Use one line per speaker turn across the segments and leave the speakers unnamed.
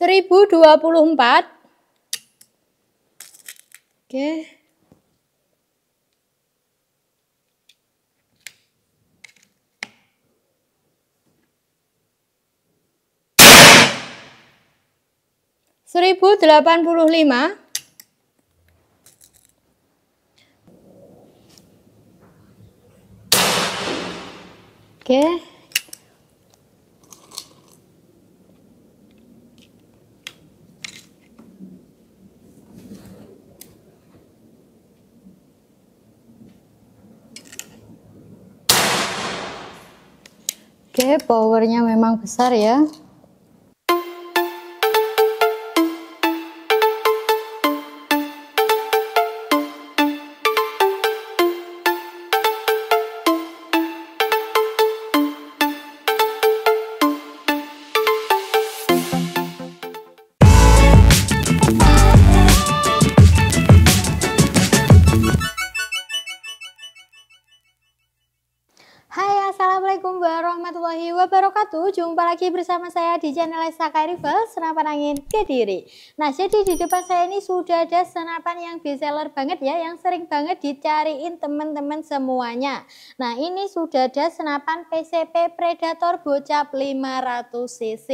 1024. Oke. Seribu delapan puluh lima, oke. powernya memang besar ya jumpa lagi bersama saya di channel Saka Rival Senapan Angin Kediri Nah jadi di depan saya ini sudah ada senapan yang best seller banget ya Yang sering banget dicariin teman-teman semuanya Nah ini sudah ada senapan PCP Predator Bocap 500cc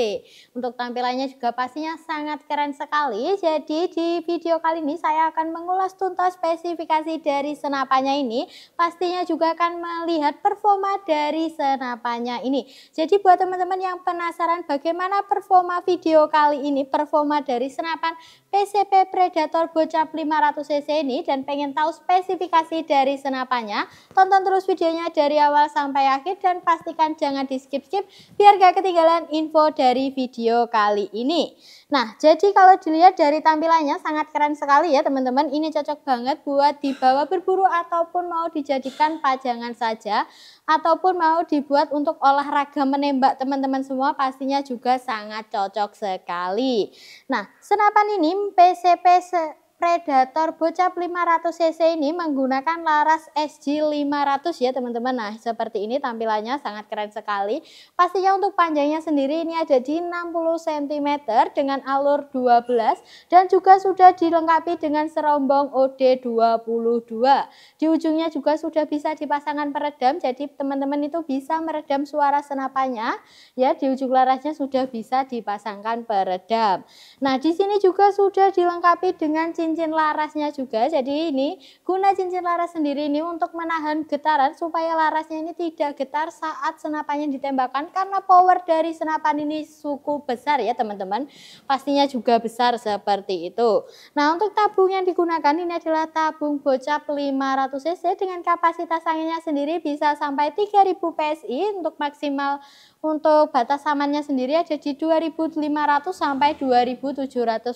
Untuk tampilannya juga pastinya sangat keren sekali Jadi di video kali ini saya akan mengulas tuntas spesifikasi dari senapannya ini Pastinya juga akan melihat performa dari senapannya ini Jadi buat teman-teman teman-teman yang penasaran bagaimana performa video kali ini, performa dari senapan PCP Predator Bocap 500cc ini dan pengen tahu spesifikasi dari senapannya, tonton terus videonya dari awal sampai akhir dan pastikan jangan di skip-skip biar gak ketinggalan info dari video kali ini. Nah, jadi kalau dilihat dari tampilannya sangat keren sekali ya teman-teman. Ini cocok banget buat dibawa berburu ataupun mau dijadikan pajangan saja ataupun mau dibuat untuk olahraga menembak teman-teman semua pastinya juga sangat cocok sekali. Nah, senapan ini PCPC。Predator Bocap 500cc ini menggunakan laras SG500 ya teman-teman. Nah seperti ini tampilannya sangat keren sekali. Pastinya untuk panjangnya sendiri ini ada di 60 cm dengan alur 12 dan juga sudah dilengkapi dengan serombong OD22. Di ujungnya juga sudah bisa dipasangkan peredam jadi teman-teman itu bisa meredam suara senapannya ya di ujung larasnya sudah bisa dipasangkan peredam. Nah di sini juga sudah dilengkapi dengan cincin larasnya juga. Jadi ini guna cincin laras sendiri ini untuk menahan getaran supaya larasnya ini tidak getar saat senapannya ditembakkan karena power dari senapan ini suku besar ya teman-teman. Pastinya juga besar seperti itu. Nah untuk tabung yang digunakan ini adalah tabung bocap 500 cc dengan kapasitas anginnya sendiri bisa sampai 3000 PSI untuk maksimal untuk batas amannya sendiri ada di 2500 sampai 2700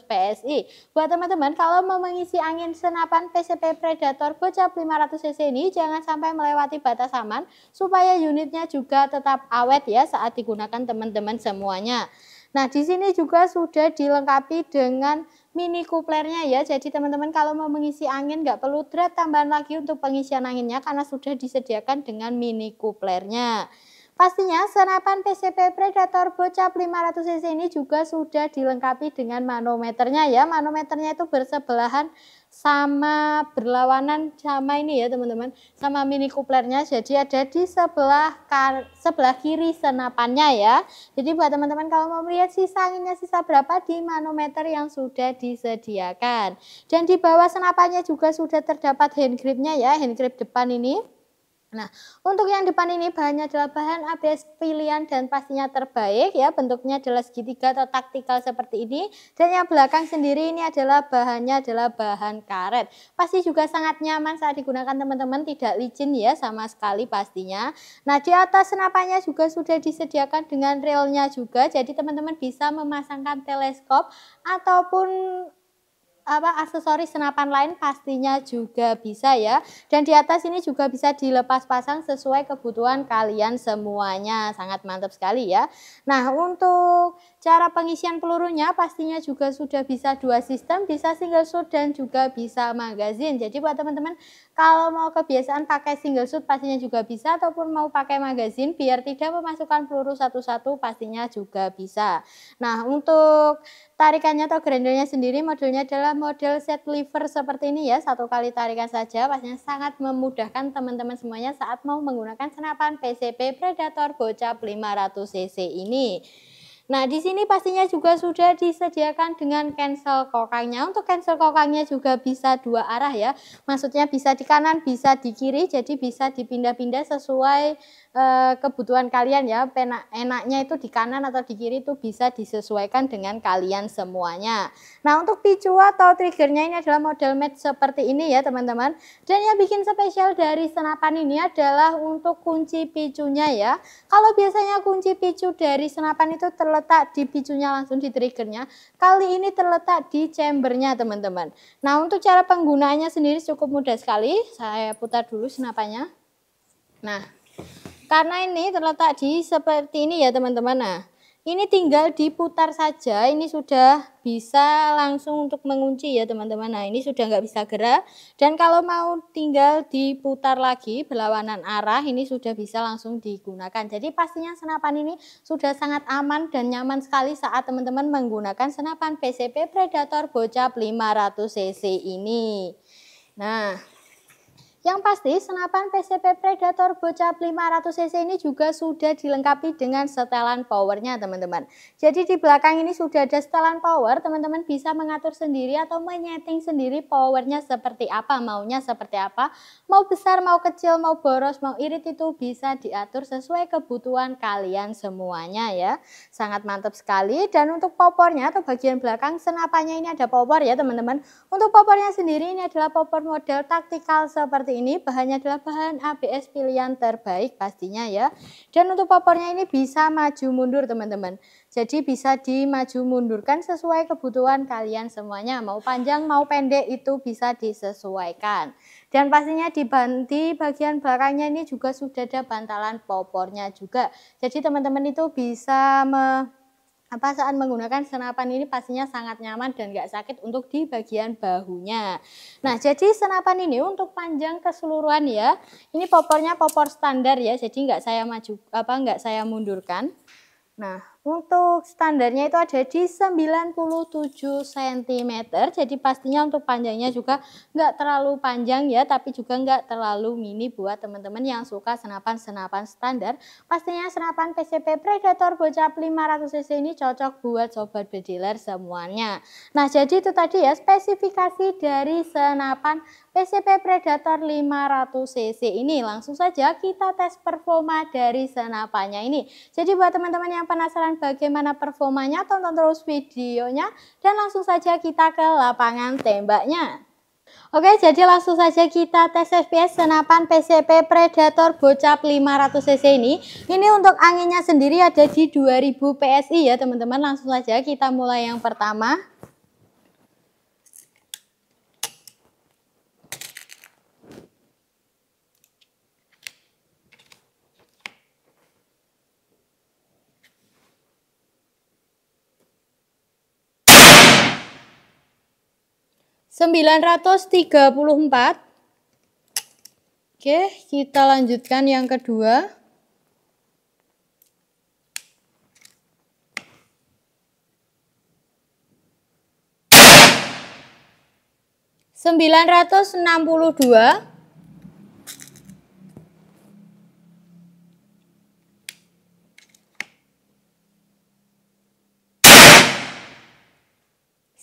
PSI. Buat teman-teman kalau mau mengisi angin senapan PCP Predator Goja 500 cc ini jangan sampai melewati batas aman supaya unitnya juga tetap awet ya saat digunakan teman-teman semuanya. Nah, di sini juga sudah dilengkapi dengan mini kuplernya ya. Jadi teman-teman kalau mau mengisi angin nggak perlu drat tambahan lagi untuk pengisian anginnya karena sudah disediakan dengan mini kuplernya. Pastinya senapan PCP Predator Bocap 500cc ini juga sudah dilengkapi dengan manometernya ya. Manometernya itu bersebelahan sama berlawanan sama ini ya teman-teman. Sama mini kuplernya jadi ada di sebelah kar sebelah kiri senapannya ya. Jadi buat teman-teman kalau mau melihat sisa anginnya sisa berapa di manometer yang sudah disediakan. Dan di bawah senapannya juga sudah terdapat hand gripnya ya, hand grip depan ini. Nah, untuk yang depan ini bahannya adalah bahan ABS pilihan dan pastinya terbaik ya. Bentuknya adalah segitiga atau taktikal seperti ini. Dan yang belakang sendiri ini adalah bahannya adalah bahan karet. Pasti juga sangat nyaman saat digunakan teman-teman, tidak licin ya sama sekali pastinya. Nah, di atas senapannya juga sudah disediakan dengan relnya juga. Jadi teman-teman bisa memasangkan teleskop ataupun apa aksesoris senapan lain pastinya juga bisa ya. Dan di atas ini juga bisa dilepas pasang sesuai kebutuhan kalian semuanya. Sangat mantap sekali ya. Nah, untuk cara pengisian pelurunya pastinya juga sudah bisa dua sistem, bisa single shoot dan juga bisa magazine. Jadi buat teman-teman kalau mau kebiasaan pakai single shoot pastinya juga bisa ataupun mau pakai magazine biar tidak memasukkan peluru satu-satu pastinya juga bisa. Nah, untuk Tarikannya atau grendelnya sendiri modelnya adalah model set lever seperti ini ya. Satu kali tarikan saja pastinya sangat memudahkan teman-teman semuanya saat mau menggunakan senapan PCP Predator Bocap 500cc ini. Nah, di sini pastinya juga sudah disediakan dengan cancel kokangnya. Untuk cancel kokangnya juga bisa dua arah ya. Maksudnya bisa di kanan, bisa di kiri. Jadi bisa dipindah-pindah sesuai Eh, kebutuhan kalian ya enaknya itu di kanan atau di kiri itu bisa disesuaikan dengan kalian semuanya nah untuk picu atau triggernya ini adalah model match seperti ini ya teman-teman dan yang bikin spesial dari senapan ini adalah untuk kunci picunya ya kalau biasanya kunci picu dari senapan itu terletak di picunya langsung di triggernya kali ini terletak di chambernya teman-teman nah untuk cara penggunaannya sendiri cukup mudah sekali saya putar dulu senapannya nah karena ini terletak di seperti ini ya teman-teman. Nah, ini tinggal diputar saja. Ini sudah bisa langsung untuk mengunci ya teman-teman. Nah, ini sudah nggak bisa gerak. Dan kalau mau tinggal diputar lagi berlawanan arah, ini sudah bisa langsung digunakan. Jadi pastinya senapan ini sudah sangat aman dan nyaman sekali saat teman-teman menggunakan senapan PCP Predator Bocap 500cc ini. Nah, yang pasti, senapan PCP Predator Bocap 500cc ini juga sudah dilengkapi dengan setelan powernya, teman-teman. Jadi di belakang ini sudah ada setelan power, teman-teman bisa mengatur sendiri atau menyeting sendiri powernya seperti apa, maunya seperti apa. Mau besar, mau kecil, mau boros, mau irit itu bisa diatur sesuai kebutuhan kalian semuanya ya. Sangat mantap sekali. Dan untuk powernya atau bagian belakang senapannya ini ada power ya, teman-teman. Untuk powernya sendiri ini adalah power model taktikal seperti seperti ini. Bahannya adalah bahan ABS pilihan terbaik pastinya ya. Dan untuk popornya ini bisa maju mundur teman-teman. Jadi bisa dimaju mundurkan sesuai kebutuhan kalian semuanya. Mau panjang mau pendek itu bisa disesuaikan. Dan pastinya di, bagian belakangnya ini juga sudah ada bantalan popornya juga. Jadi teman-teman itu bisa me apa saat menggunakan senapan ini pastinya sangat nyaman dan gak sakit untuk di bagian bahunya. Nah, jadi senapan ini untuk panjang keseluruhan ya. Ini popornya popor standar ya, jadi nggak saya maju apa nggak saya mundurkan. Nah, untuk standarnya itu ada di 97 cm. Jadi pastinya untuk panjangnya juga nggak terlalu panjang ya, tapi juga nggak terlalu mini buat teman-teman yang suka senapan-senapan standar. Pastinya senapan PCP Predator Bocap 500cc ini cocok buat sobat bediler semuanya. Nah jadi itu tadi ya spesifikasi dari senapan PCP Predator 500cc ini. Langsung saja kita tes performa dari senapannya ini. Jadi buat teman-teman yang penasaran bagaimana performanya, tonton terus videonya, dan langsung saja kita ke lapangan tembaknya. Oke, jadi langsung saja kita tes FPS senapan PCP Predator Bocap 500cc ini. Ini untuk anginnya sendiri ada di 2000 PSI ya teman-teman. Langsung saja kita mulai yang pertama. 934. Oke, kita lanjutkan yang kedua. Sembilan ratus enam puluh dua.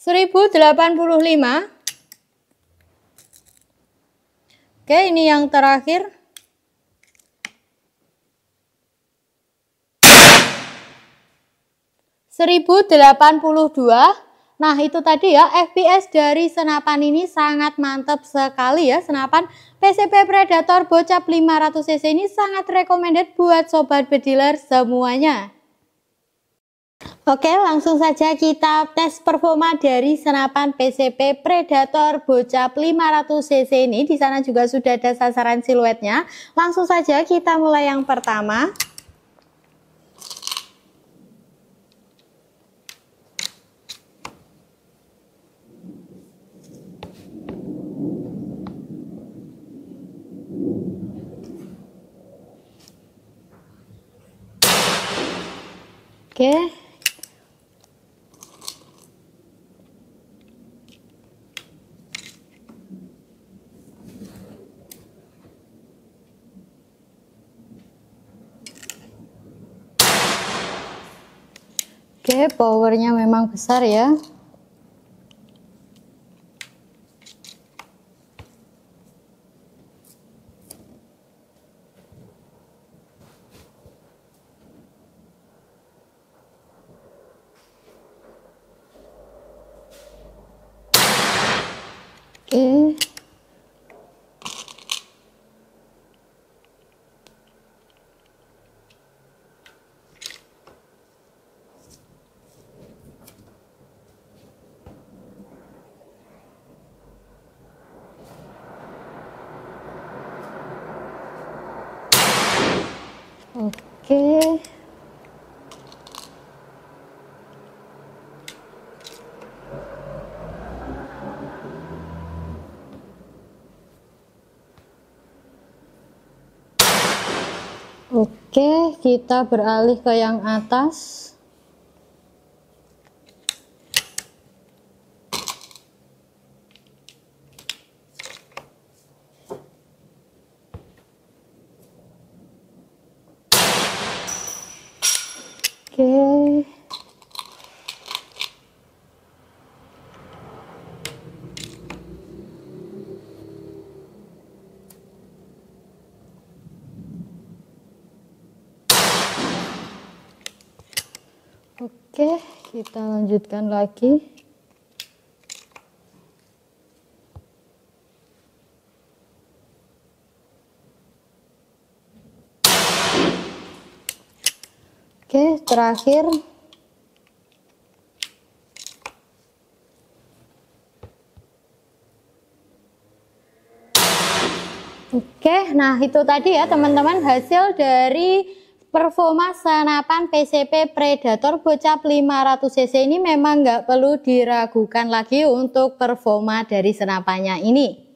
1085 Oke, ini yang terakhir. Seribu delapan puluh dua. Nah, itu tadi ya FPS dari senapan ini sangat mantap sekali ya. Senapan PCP Predator Bocap 500cc ini sangat recommended buat sobat bediler semuanya. Oke, langsung saja kita tes performa dari senapan PCP Predator Bocap 500cc ini. Di sana juga sudah ada sasaran siluetnya. Langsung saja kita mulai yang pertama. Oke. Okay. Oke, powernya memang besar ya. okay. Oke, okay, kita beralih ke yang atas. Oke, kita lanjutkan lagi. Oke, terakhir Oke, nah itu tadi ya teman-teman hasil dari Performa senapan PCP Predator Bocap 500cc ini memang nggak perlu diragukan lagi untuk performa dari senapannya ini.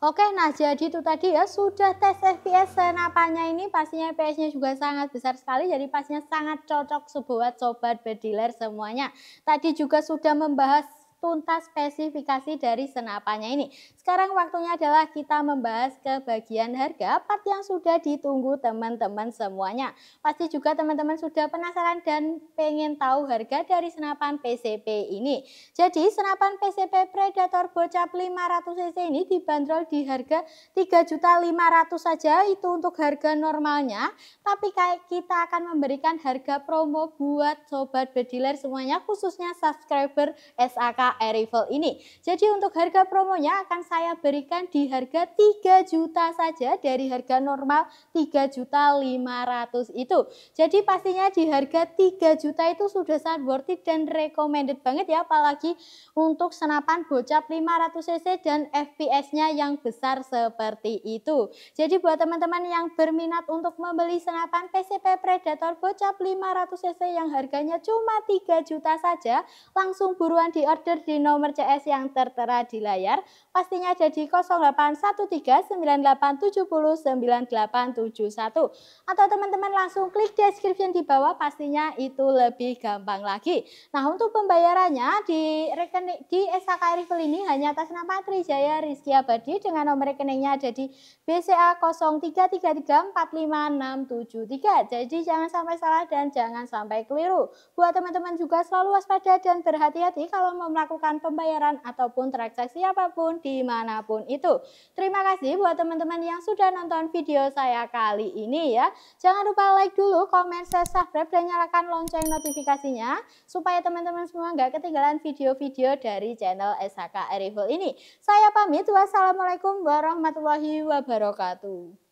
Oke, nah jadi itu tadi ya sudah tes FPS senapannya ini pastinya FPS-nya juga sangat besar sekali jadi pastinya sangat cocok buat sobat bediler semuanya. Tadi juga sudah membahas tuntas spesifikasi dari senapannya ini. Sekarang waktunya adalah kita membahas ke bagian harga, part yang sudah ditunggu teman-teman semuanya. Pasti juga teman-teman sudah penasaran dan pengen tahu harga dari senapan PCP ini. Jadi senapan PCP Predator Bocap 500cc ini dibanderol di harga 3.500 saja itu untuk harga normalnya, tapi kayak kita akan memberikan harga promo buat sobat bediler semuanya khususnya subscriber SAK Arrival ini. Jadi untuk harga promonya akan saya berikan di harga 3 juta saja dari harga normal 3 juta 500 itu. Jadi pastinya di harga 3 juta itu sudah sangat worth it dan recommended banget ya apalagi untuk senapan bocap 500 cc dan FPS-nya yang besar seperti itu. Jadi buat teman-teman yang berminat untuk membeli senapan PCP Predator bocap 500 cc yang harganya cuma 3 juta saja, langsung buruan di order di nomor CS yang tertera di layar, pastinya ada di 081398709871. Atau teman-teman langsung klik description di bawah, pastinya itu lebih gampang lagi. Nah, untuk pembayarannya di rekening di SKR Rival ini hanya atas nama Trijaya Rizky Abadi dengan nomor rekeningnya ada di BCA 033345673. Jadi jangan sampai salah dan jangan sampai keliru. Buat teman-teman juga selalu waspada dan berhati-hati kalau mau melakukan pembayaran ataupun transaksi apapun dimanapun itu. Terima kasih buat teman-teman yang sudah nonton video saya kali ini ya. Jangan lupa like dulu, komen, share, subscribe, dan nyalakan lonceng notifikasinya supaya teman-teman semua nggak ketinggalan video-video dari channel SHK Arrival ini. Saya pamit, wassalamualaikum warahmatullahi wabarakatuh.